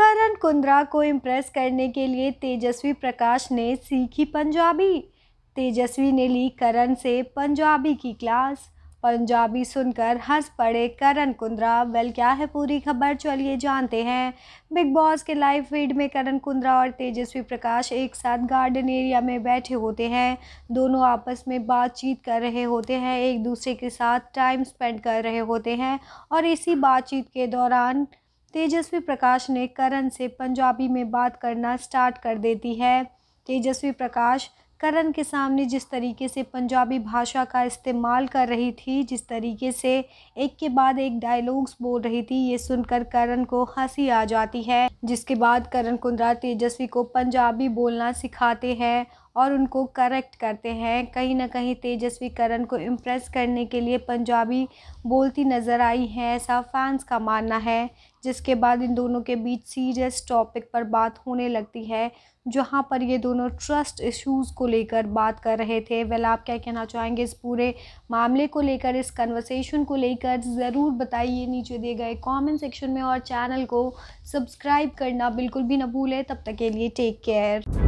करण कुंद्रा को इम्प्रेस करने के लिए तेजस्वी प्रकाश ने सीखी पंजाबी तेजस्वी ने ली करण से पंजाबी की क्लास पंजाबी सुनकर हंस पड़े करण कुंद्रा वेल क्या है पूरी खबर चलिए जानते हैं बिग बॉस के लाइव फीड में करण कुंद्रा और तेजस्वी प्रकाश एक साथ गार्डन एरिया में बैठे होते हैं दोनों आपस में बातचीत कर रहे होते हैं एक दूसरे के साथ टाइम स्पेंड कर रहे होते हैं और इसी बातचीत के दौरान तेजस्वी प्रकाश ने करण से पंजाबी में बात करना स्टार्ट कर देती है तेजस्वी प्रकाश करण के सामने जिस तरीके से पंजाबी भाषा का इस्तेमाल कर रही थी जिस तरीके से एक के बाद एक डायलॉग्स बोल रही थी ये सुनकर करण को हंसी आ जाती है जिसके बाद करण कुंद्रा तेजस्वी को पंजाबी बोलना सिखाते हैं और उनको करेक्ट करते हैं कहीं ना कहीं तेजस्वी करण को इम्प्रेस करने के लिए पंजाबी बोलती नज़र आई हैं ऐसा फैंस का मानना है जिसके बाद इन दोनों के बीच सीरियस टॉपिक पर बात होने लगती है जहां पर ये दोनों ट्रस्ट इश्यूज को लेकर बात कर रहे थे वेल आप क्या कहना चाहेंगे इस पूरे मामले को लेकर इस कन्वर्सेशन को लेकर ज़रूर बताइए नीचे दिए गए कमेंट सेक्शन में और चैनल को सब्सक्राइब करना बिल्कुल भी ना भूलें तब तक के लिए टेक केयर